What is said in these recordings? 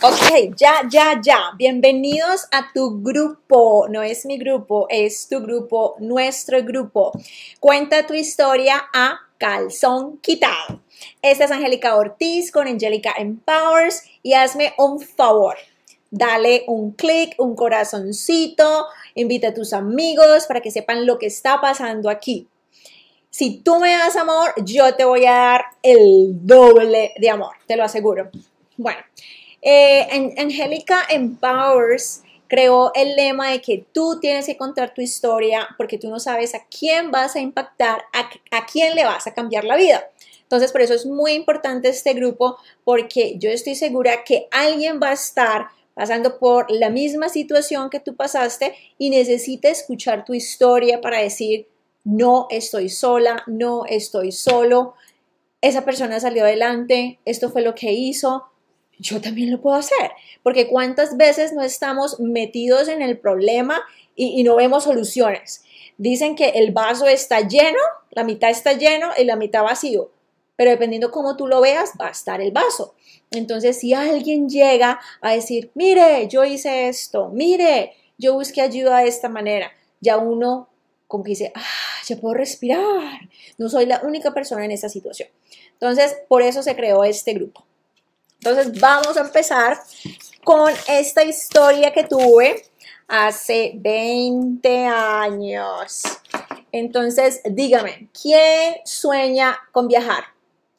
Ok, ya, ya, ya. Bienvenidos a tu grupo. No es mi grupo, es tu grupo, nuestro grupo. Cuenta tu historia a calzón quitado. Esta es Angélica Ortiz con Angélica Empowers y hazme un favor. Dale un clic, un corazoncito, invita a tus amigos para que sepan lo que está pasando aquí. Si tú me das amor, yo te voy a dar el doble de amor, te lo aseguro. Bueno, eh, Angélica Empowers creó el lema de que tú tienes que contar tu historia porque tú no sabes a quién vas a impactar, a quién le vas a cambiar la vida. Entonces, por eso es muy importante este grupo porque yo estoy segura que alguien va a estar pasando por la misma situación que tú pasaste y necesita escuchar tu historia para decir, no estoy sola, no estoy solo, esa persona salió adelante, esto fue lo que hizo, yo también lo puedo hacer, porque cuántas veces no estamos metidos en el problema y, no vemos soluciones. Dicen que el vaso está lleno, la mitad está lleno y la mitad vacío, pero dependiendo cómo tú lo veas, va a estar el vaso. Entonces, si alguien llega a decir, mire, yo hice esto, mire, yo busqué ayuda de esta manera, ya uno como que dice, ah, ya puedo respirar, no soy la única persona en esta situación. Entonces, por eso se creó este grupo. Entonces vamos a empezar con esta historia que tuve hace 20 años. Entonces, dígame, ¿quién sueña con viajar?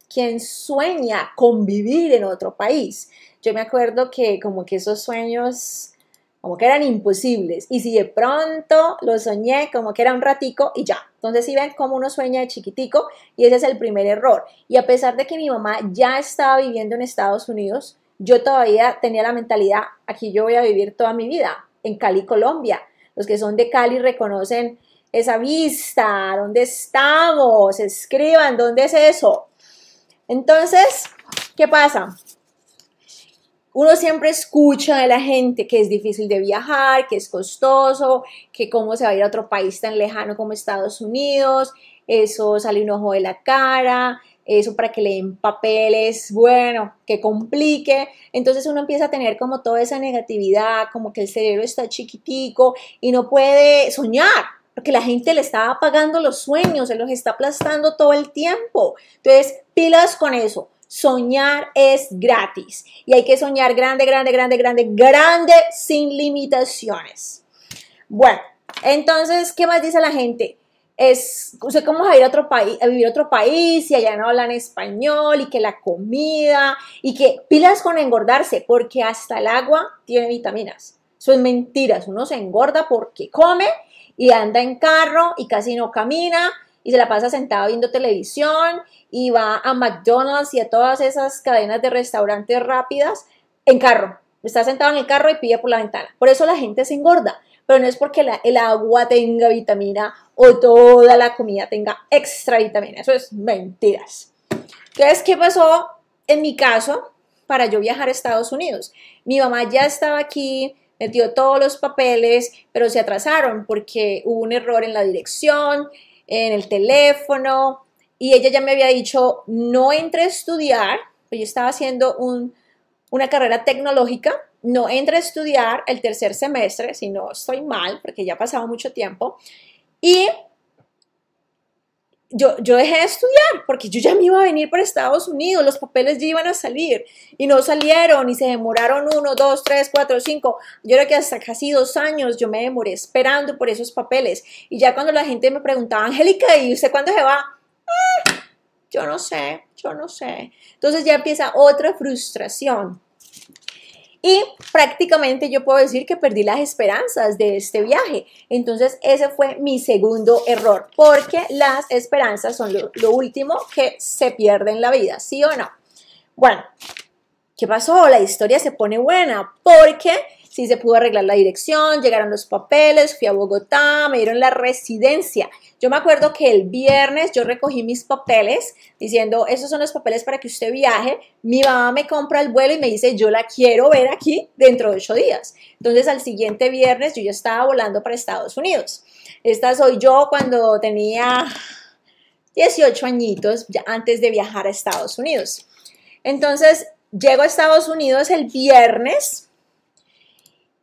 ¿Quién sueña con vivir en otro país? Yo me acuerdo que como que esos sueños como que eran imposibles y si de pronto lo soñé como que era un ratico y ya, entonces, si ven cómo uno sueña de chiquitico y ese es el primer error. Y a pesar de que mi mamá ya estaba viviendo en Estados Unidos, yo todavía tenía la mentalidad, aquí yo voy a vivir toda mi vida, en Cali, Colombia. Los que son de Cali reconocen esa vista, dónde estamos, escriban, dónde es eso. Entonces, ¿qué pasa? Uno siempre escucha de la gente que es difícil de viajar, que es costoso, que cómo se va a ir a otro país tan lejano como Estados Unidos, eso sale un ojo de la cara, eso para que le den papeles, bueno, que complique. Entonces uno empieza a tener como toda esa negatividad, como que el cerebro está chiquitico y no puede soñar, porque la gente le está apagando los sueños, se los está aplastando todo el tiempo. Entonces, pilas con eso. Soñar es gratis y hay que soñar grande, grande, grande, grande, grande, sin limitaciones. Bueno, entonces, ¿qué más dice la gente? Es, usted cómo va a ir a otro país, a vivir a otro país y allá no hablan español y que la comida y que pilas con engordarse porque hasta el agua tiene vitaminas. Eso mentiras, uno se engorda porque come y anda en carro y casi no camina y se la pasa sentada viendo televisión y va a McDonald's y a todas esas cadenas de restaurantes rápidas en carro. Está sentado en el carro y pide por la ventana. Por eso la gente se engorda, pero no es porque el agua tenga vitamina o toda la comida tenga extra vitamina. Eso es mentiras. es ¿qué pasó en mi caso para yo viajar a Estados Unidos? Mi mamá ya estaba aquí metió todos los papeles, pero se atrasaron porque hubo un error en la dirección, en el teléfono y ella ya me había dicho, no entre a estudiar, pues yo estaba haciendo una carrera tecnológica, no entre a estudiar el tercer semestre, si no estoy mal, porque ya ha pasado mucho tiempo, y yo, yo dejé de estudiar porque yo ya me iba a venir para Estados Unidos, los papeles ya iban a salir y no salieron y se demoraron uno, dos, tres, cuatro, cinco. Yo creo que hasta casi dos años yo me demoré esperando por esos papeles y ya cuando la gente me preguntaba, Angélica, ¿y usted cuándo se va? Ah, yo no sé, yo no sé. Entonces ya empieza otra frustración y prácticamente yo puedo decir que perdí las esperanzas de este viaje. Entonces ese fue mi segundo error, porque las esperanzas son lo, último que se pierde en la vida, ¿sí o no? Bueno, ¿qué pasó? La historia se pone buena porque sí se pudo arreglar la dirección, llegaron los papeles, fui a Bogotá, me dieron la residencia. Yo me acuerdo que el viernes yo recogí mis papeles diciendo, esos son los papeles para que usted viaje. Mi mamá me compra el vuelo y me dice, yo la quiero ver aquí dentro de ocho días. Entonces al siguiente viernes yo ya estaba volando para Estados Unidos. Esta soy yo cuando tenía 18 añitos antes de viajar a Estados Unidos. Entonces llego a Estados Unidos el viernes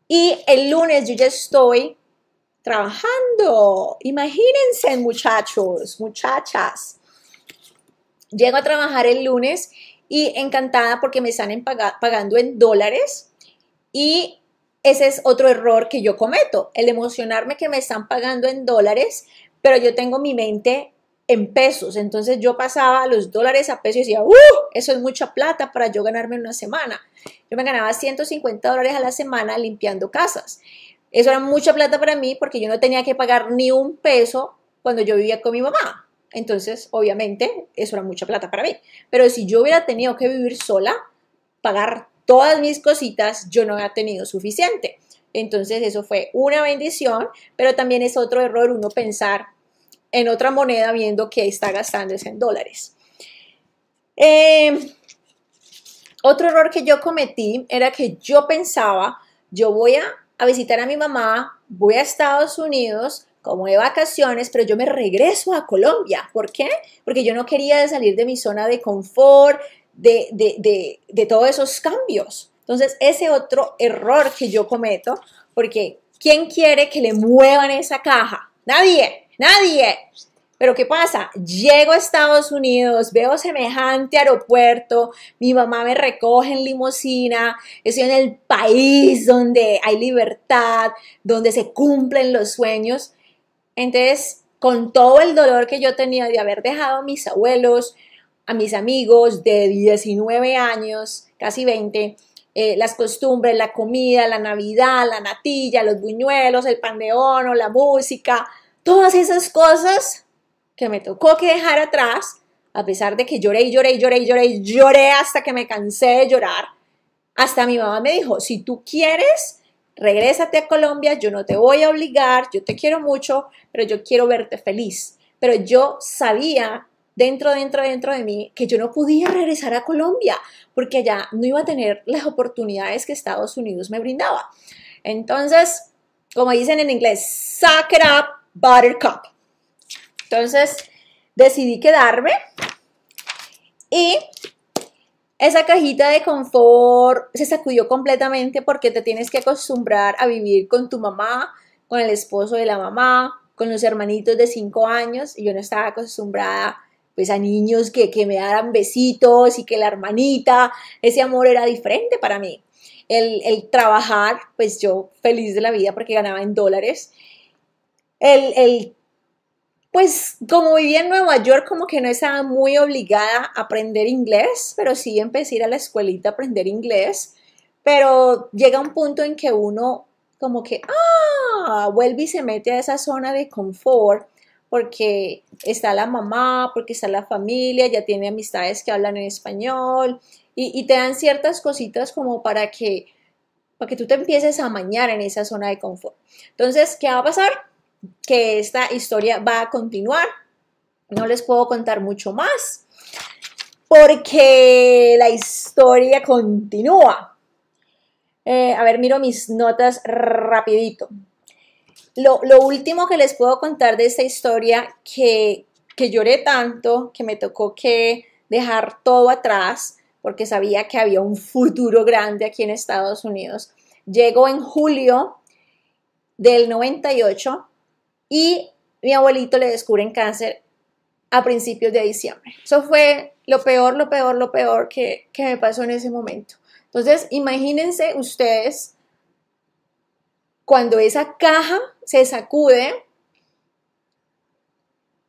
y el lunes yo ya estoy trabajando. Imagínense, muchachos, muchachas. Llego a trabajar el lunes y encantada porque me están pagando en dólares. Y ese es otro error que yo cometo, el emocionarme que me están pagando en dólares, pero yo tengo mi mente en pesos. Entonces yo pasaba los dólares a pesos y decía, ¡uh! Eso es mucha plata para yo ganarme en una semana. Yo me ganaba 150 dólares a la semana limpiando casas. Eso era mucha plata para mí porque yo no tenía que pagar ni un peso cuando yo vivía con mi mamá. Entonces, obviamente, eso era mucha plata para mí. Pero si yo hubiera tenido que vivir sola, pagar todas mis cositas, yo no había tenido suficiente. Entonces, eso fue una bendición, pero también es otro error uno pensar en otra moneda viendo que está gastándose en dólares. Eh, otro error que yo cometí era que yo pensaba, yo voy a, visitar a mi mamá, voy a Estados Unidos, como de vacaciones, pero yo me regreso a Colombia. ¿Por qué? Porque yo no quería salir de mi zona de confort, de, de, todos esos cambios. Entonces, ese otro error que yo cometo, porque ¿quién quiere que le muevan esa caja? Nadie. Nadie. Pero ¿qué pasa? Llego a Estados Unidos, veo semejante aeropuerto, mi mamá me recoge en limusina, estoy en el país donde hay libertad, donde se cumplen los sueños. Entonces, con todo el dolor que yo tenía de haber dejado a mis abuelos, a mis amigos de 19 años, casi 20, eh, las costumbres, la comida, la Navidad, la natilla, los buñuelos, el pandeón, la música, todas esas cosas que me tocó que dejar atrás, a pesar de que lloré y lloré y lloré y lloré lloré hasta que me cansé de llorar, hasta mi mamá me dijo, si tú quieres, regrésate a Colombia, yo no te voy a obligar, yo te quiero mucho, pero yo quiero verte feliz. Pero yo sabía dentro, dentro, dentro de mí que yo no podía regresar a Colombia porque allá no iba a tener las oportunidades que Estados Unidos me brindaba. Entonces, como dicen en inglés, suck it up, Buttercup. Entonces decidí quedarme y esa cajita de confort se sacudió completamente porque te tienes que acostumbrar a vivir con tu mamá, con el esposo de la mamá, con los hermanitos de 5 años. Y yo no estaba acostumbrada pues a niños que, que, me daran besitos y que la hermanita, ese amor era diferente para mí. El, el trabajar, pues yo feliz de la vida porque ganaba en dólares el, el, pues como vivía en Nueva York, como que no estaba muy obligada a aprender inglés, pero sí empecé a ir a la escuelita a aprender inglés, pero llega un punto en que uno como que, ah, vuelve y se mete a esa zona de confort porque está la mamá, porque está la familia, ya tiene amistades que hablan en español y, te dan ciertas cositas como para que, para que tú te empieces a mañar en esa zona de confort. Entonces, ¿qué va a pasar? que esta historia va a continuar. No les puedo contar mucho más porque la historia continúa. Eh, a ver, miro mis notas rapidito. Lo, último que les puedo contar de esta historia, que, que lloré tanto, que me tocó que dejar todo atrás, porque sabía que había un futuro grande aquí en Estados Unidos. Llegó en julio del 98 y mi abuelito le descubren cáncer a principios de diciembre. Eso fue lo peor, lo peor, lo peor que, me pasó en ese momento. Entonces, imagínense ustedes cuando esa caja se sacude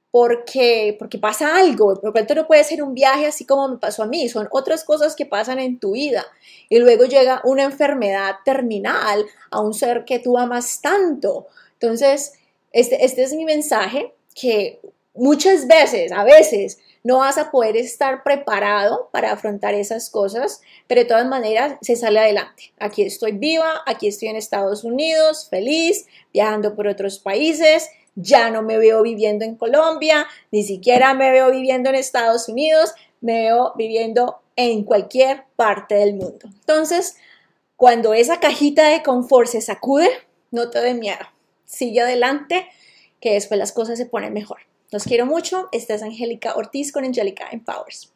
porque, porque pasa algo. lo tanto, no puede ser un viaje así como me pasó a mí, son otras cosas que pasan en tu vida. Y luego llega una enfermedad terminal a un ser que tú amas tanto. Entonces, este, este, es mi mensaje, que muchas veces, a veces, no vas a poder estar preparado para afrontar esas cosas, pero de todas maneras se sale adelante. Aquí estoy viva, aquí estoy en Estados Unidos, feliz, viajando por otros países, ya no me veo viviendo en Colombia, ni siquiera me veo viviendo en Estados Unidos, me veo viviendo en cualquier parte del mundo. Entonces, cuando esa cajita de confort se sacude, no te dé miedo sigue adelante, que después las cosas se ponen mejor. Los quiero mucho. Esta es Angélica Ortiz con Angélica Empowers.